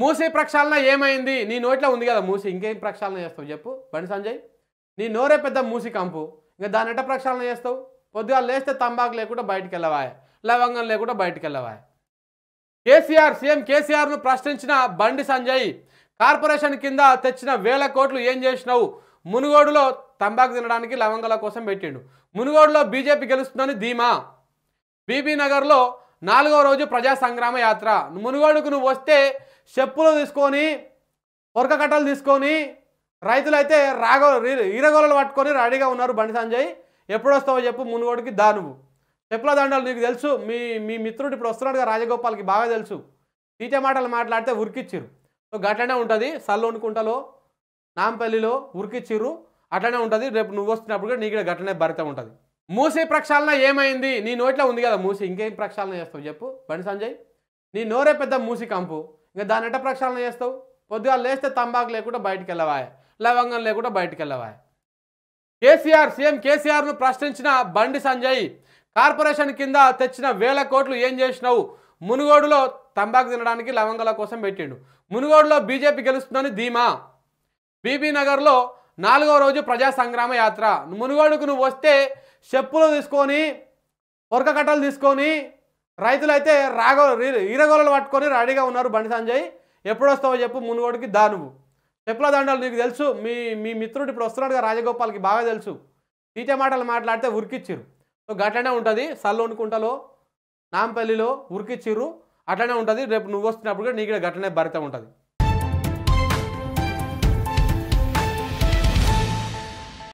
మూసే ప్రక్షాళన ఏమైంది నీ నోట్లో ఉంది కదా మూసి ఇంకేం ప్రక్షాళన చేస్తావు చెప్పు బండి సంజయ్ నీ నోరే పెద్ద మూసి కంపు ఇంకా దాని ఎట్ట ప్రక్షాళన చేస్తావు పొద్దుగా లేస్తే తంబాకు లేకుండా బయటికి వెళ్ళవాయ లవంగం లేకుండా బయటకు వెళ్ళవాయ కేసీఆర్ సీఎం కేసీఆర్ను ప్రశ్నించిన బండి సంజయ్ కార్పొరేషన్ కింద తెచ్చిన వేల కోట్లు ఏం చేసినావు మునుగోడులో తంబాకు తినడానికి లవంగాల కోసం పెట్టిండు మునుగోడులో బీజేపీ గెలుస్తుందని ధీమా బీబీనగర్లో నాలుగో రోజు ప్రజా సంగ్రామ యాత్ర మునుగోడుకు నువ్వు వస్తే చెప్పులు తీసుకొని పొరక కట్టలు తీసుకొని రైతులు అయితే రాగో ఈరగోళలు పట్టుకొని రెడీగా ఉన్నారు బండి సంజయ్ ఎప్పుడు వస్తావో చెప్పు మునుగోడికి దానువు చెప్పుల దండాలు నీకు తెలుసు మీ మీ మిత్రుడు ఇప్పుడు వస్తున్నాడుగా రాజగోపాల్కి బాగా తెలుసు తీటే మాటలు మాట్లాడితే ఉరికిచ్చిర్రు సో గట్లనే ఉంటుంది సల్లోని కుంటలో నాంపల్లిలో ఉరికిచ్చిర్రు అట్లనే ఉంటుంది రేపు నువ్వు వస్తున్నప్పుడు కూడా నీకు గట్లనే భరిత ఉంటుంది మూసీ ప్రక్షాళన ఏమైంది నీ నోట్లో ఉంది కదా మూసి ఇంకేం ప్రక్షాళన చేస్తావు చెప్పు బండి సంజయ్ నీ నోరే పెద్ద మూసి కంపు ఇంకా దాని ఎట్ట ప్రక్షాళన చేస్తావు పొద్దుగా లేస్తే తంబాకు లేకుండా బయటికి వెళ్ళవాయే లవంగం లేకుండా బయటికి వెళ్ళవాయే కేసీఆర్ సీఎం కేసీఆర్ను ప్రశ్నించిన బండి సంజయ్ కార్పొరేషన్ కింద తెచ్చిన వేల కోట్లు ఏం చేసినావు మునుగోడులో తంబాకు తినడానికి లవంగాల కోసం పెట్టిండు మునుగోడులో బీజేపీ గెలుస్తుందని ధీమా బీబీనగర్లో నాలుగో రోజు ప్రజా సంగ్రామ యాత్ర మునుగోడుకు నువ్వు వస్తే చెప్పులు తీసుకొని పొరక కట్టలు తీసుకొని రైతులైతే రాగో ఈరగోళలు పట్టుకొని రెడీగా ఉన్నారు బండి సంజయ్ ఎప్పుడు వస్తావో చెప్పు మునుగోడికి దానువు చెప్పుల దండాలు నీకు తెలుసు మీ మీ మిత్రుడు ఇప్పుడు వస్తున్నాడుగా రాజగోపాల్కి బాగా తెలుసు తీట మాటలు మాట్లాడితే ఉరికిచ్చిరు సో గట్లనే ఉంటుంది సల్లోనుకుంటలో నాంపల్లిలో ఉరికిచ్చిరు అట్లనే ఉంటుంది రేపు నువ్వు వస్తున్నప్పుడు కూడా నీకు గట్లనే భరిత ఉంటుంది